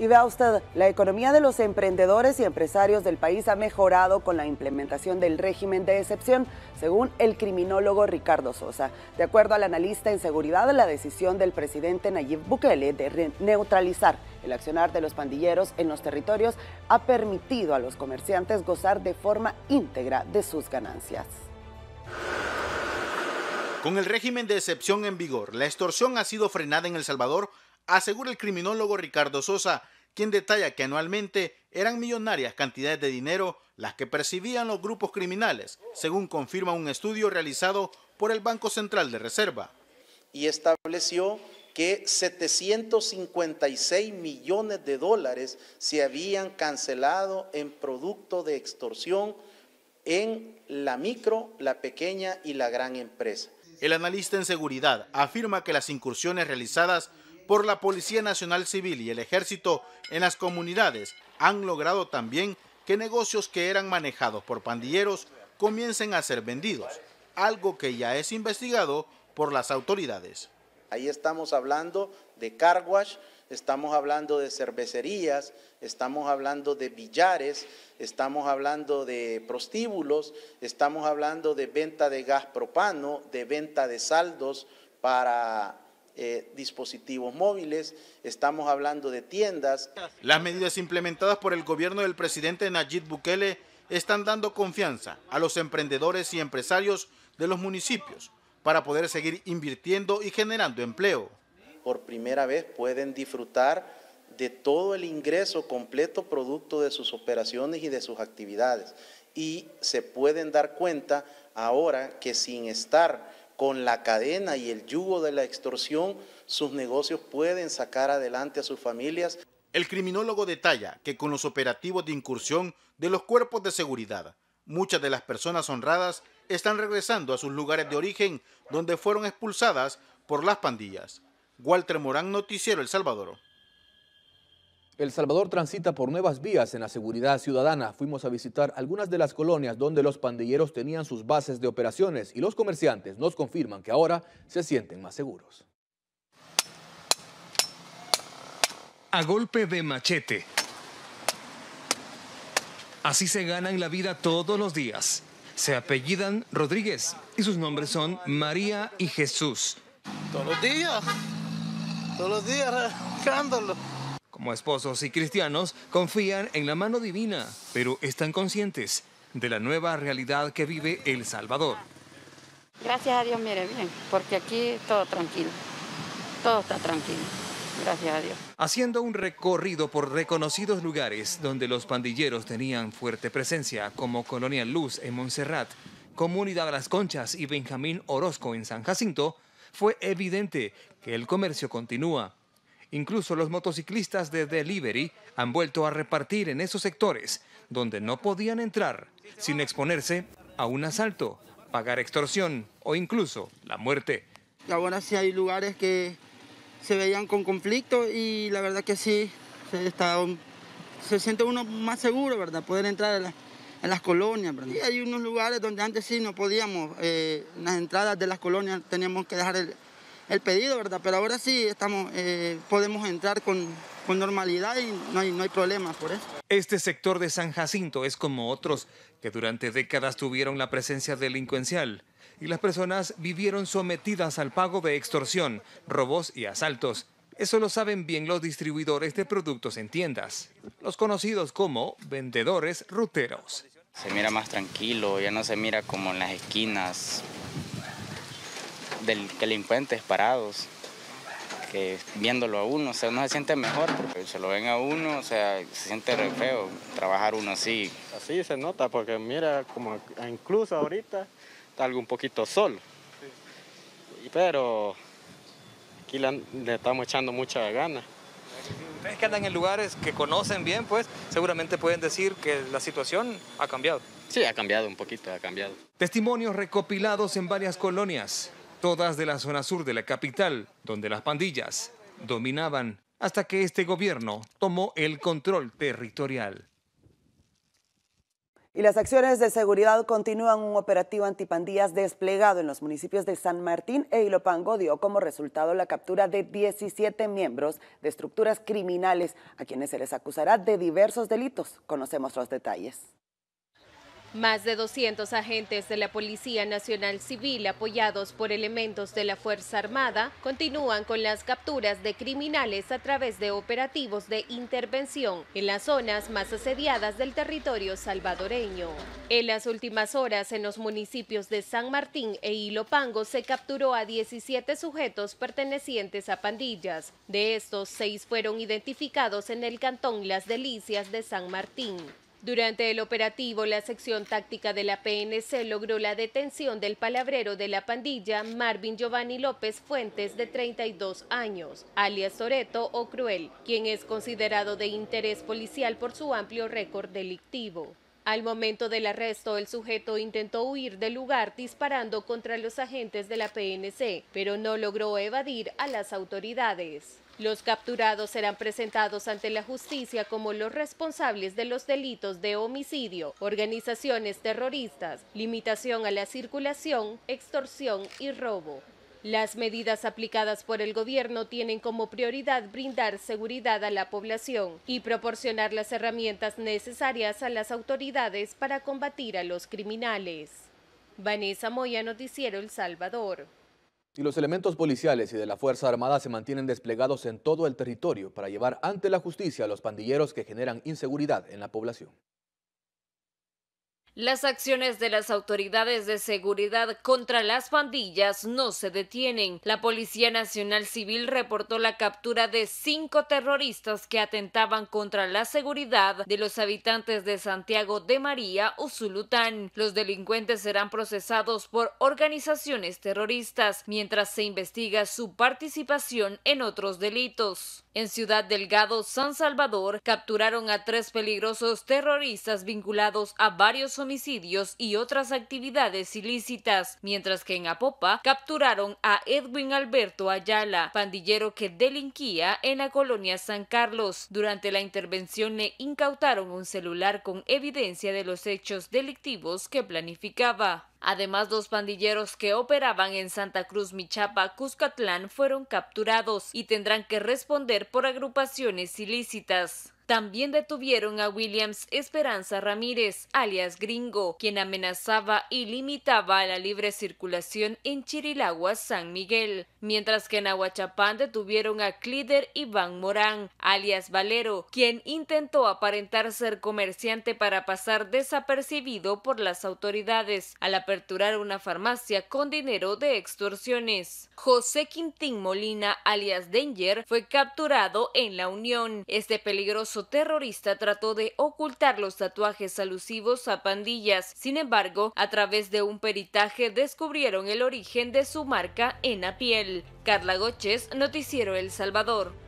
Y vea usted, la economía de los emprendedores y empresarios del país ha mejorado con la implementación del régimen de excepción, según el criminólogo Ricardo Sosa. De acuerdo al analista en seguridad, la decisión del presidente Nayib Bukele de neutralizar el accionar de los pandilleros en los territorios ha permitido a los comerciantes gozar de forma íntegra de sus ganancias. Con el régimen de excepción en vigor, la extorsión ha sido frenada en El Salvador asegura el criminólogo Ricardo Sosa, quien detalla que anualmente eran millonarias cantidades de dinero las que percibían los grupos criminales, según confirma un estudio realizado por el Banco Central de Reserva. Y estableció que 756 millones de dólares se habían cancelado en producto de extorsión en la micro, la pequeña y la gran empresa. El analista en seguridad afirma que las incursiones realizadas por la Policía Nacional Civil y el Ejército en las comunidades han logrado también que negocios que eran manejados por pandilleros comiencen a ser vendidos, algo que ya es investigado por las autoridades. Ahí estamos hablando de carwash, estamos hablando de cervecerías, estamos hablando de billares, estamos hablando de prostíbulos, estamos hablando de venta de gas propano, de venta de saldos para eh, dispositivos móviles, estamos hablando de tiendas. Las medidas implementadas por el gobierno del presidente Nayib Bukele están dando confianza a los emprendedores y empresarios de los municipios para poder seguir invirtiendo y generando empleo. Por primera vez pueden disfrutar de todo el ingreso completo producto de sus operaciones y de sus actividades. Y se pueden dar cuenta ahora que sin estar con la cadena y el yugo de la extorsión, sus negocios pueden sacar adelante a sus familias. El criminólogo detalla que con los operativos de incursión de los cuerpos de seguridad, muchas de las personas honradas están regresando a sus lugares de origen donde fueron expulsadas por las pandillas. Walter Morán, Noticiero El Salvador. El Salvador transita por nuevas vías en la seguridad ciudadana. Fuimos a visitar algunas de las colonias donde los pandilleros tenían sus bases de operaciones y los comerciantes nos confirman que ahora se sienten más seguros. A golpe de machete. Así se ganan la vida todos los días. Se apellidan Rodríguez y sus nombres son María y Jesús. Todos los días, todos los días arrancándolo. Como esposos y cristianos, confían en la mano divina, pero están conscientes de la nueva realidad que vive El Salvador. Gracias a Dios, mire bien, porque aquí todo tranquilo, todo está tranquilo. Gracias a Dios. Haciendo un recorrido por reconocidos lugares donde los pandilleros tenían fuerte presencia, como Colonia Luz en Montserrat, Comunidad Las Conchas y Benjamín Orozco en San Jacinto, fue evidente que el comercio continúa Incluso los motociclistas de Delivery han vuelto a repartir en esos sectores donde no podían entrar sin exponerse a un asalto, pagar extorsión o incluso la muerte. Ahora sí hay lugares que se veían con conflicto y la verdad que sí, se, está, se siente uno más seguro, ¿verdad? Poder entrar en las colonias, hay unos lugares donde antes sí no podíamos, eh, las entradas de las colonias teníamos que dejar el, el pedido, ¿verdad? Pero ahora sí estamos, eh, podemos entrar con, con normalidad y no hay, no hay problemas por eso. Este sector de San Jacinto es como otros que durante décadas tuvieron la presencia delincuencial y las personas vivieron sometidas al pago de extorsión, robos y asaltos. Eso lo saben bien los distribuidores de productos en tiendas, los conocidos como vendedores ruteros. Se mira más tranquilo, ya no se mira como en las esquinas, delincuentes parados, que viéndolo a uno, o sea, uno se siente mejor porque se lo ven a uno, o sea, se siente feo trabajar uno así. Así se nota porque mira, como incluso ahorita está algo un poquito solo. sí. pero aquí le, estamos echando mucha ganas. Ustedes que andan en lugares que conocen bien, pues seguramente pueden decir que la situación ha cambiado. Sí, ha cambiado un poquito, ha cambiado. Testimonios recopilados en varias colonias todas de la zona sur de la capital, donde las pandillas dominaban hasta que este gobierno tomó el control territorial. Y las acciones de seguridad continúan un operativo antipandillas desplegado en los municipios de San Martín e Ilopango dio como resultado la captura de 17 miembros de estructuras criminales a quienes se les acusará de diversos delitos. Conocemos los detalles. Más de 200 agentes de la Policía Nacional Civil, apoyados por elementos de la Fuerza Armada, continúan con las capturas de criminales a través de operativos de intervención en las zonas más asediadas del territorio salvadoreño. En las últimas horas, en los municipios de San Martín e Ilopango, se capturó a 17 sujetos pertenecientes a pandillas. De estos, seis fueron identificados en el cantón Las Delicias de San Martín. Durante el operativo, la sección táctica de la PNC logró la detención del palabrero de la pandilla Marvin Giovanni López Fuentes, de 32 años, alias Soreto o Cruel, quien es considerado de interés policial por su amplio récord delictivo. Al momento del arresto, el sujeto intentó huir del lugar disparando contra los agentes de la PNC, pero no logró evadir a las autoridades. Los capturados serán presentados ante la justicia como los responsables de los delitos de homicidio, organizaciones terroristas, limitación a la circulación, extorsión y robo. Las medidas aplicadas por el gobierno tienen como prioridad brindar seguridad a la población y proporcionar las herramientas necesarias a las autoridades para combatir a los criminales. Vanessa Moya, Noticiero El Salvador. Y los elementos policiales y de la Fuerza Armada se mantienen desplegados en todo el territorio para llevar ante la justicia a los pandilleros que generan inseguridad en la población. Las acciones de las autoridades de seguridad contra las pandillas no se detienen. La Policía Nacional Civil reportó la captura de cinco terroristas que atentaban contra la seguridad de los habitantes de Santiago de María, Usulután. Los delincuentes serán procesados por organizaciones terroristas mientras se investiga su participación en otros delitos. En Ciudad Delgado, San Salvador, capturaron a tres peligrosos terroristas vinculados a varios homicidios y otras actividades ilícitas, mientras que en Apopa capturaron a Edwin Alberto Ayala, pandillero que delinquía en la colonia San Carlos. Durante la intervención le incautaron un celular con evidencia de los hechos delictivos que planificaba. Además, dos pandilleros que operaban en Santa Cruz, Michapa, Cuscatlán fueron capturados y tendrán que responder por agrupaciones ilícitas. También detuvieron a Williams Esperanza Ramírez, alias Gringo, quien amenazaba y limitaba la libre circulación en Chirilagua, San Miguel, mientras que en Aguachapán detuvieron a Clíder Iván Morán, alias Valero, quien intentó aparentar ser comerciante para pasar desapercibido por las autoridades al aperturar una farmacia con dinero de extorsiones. José Quintín Molina, alias Danger, fue capturado en La Unión. Este peligroso terrorista trató de ocultar los tatuajes alusivos a pandillas. Sin embargo, a través de un peritaje descubrieron el origen de su marca en la piel. Carla Goches, Noticiero El Salvador.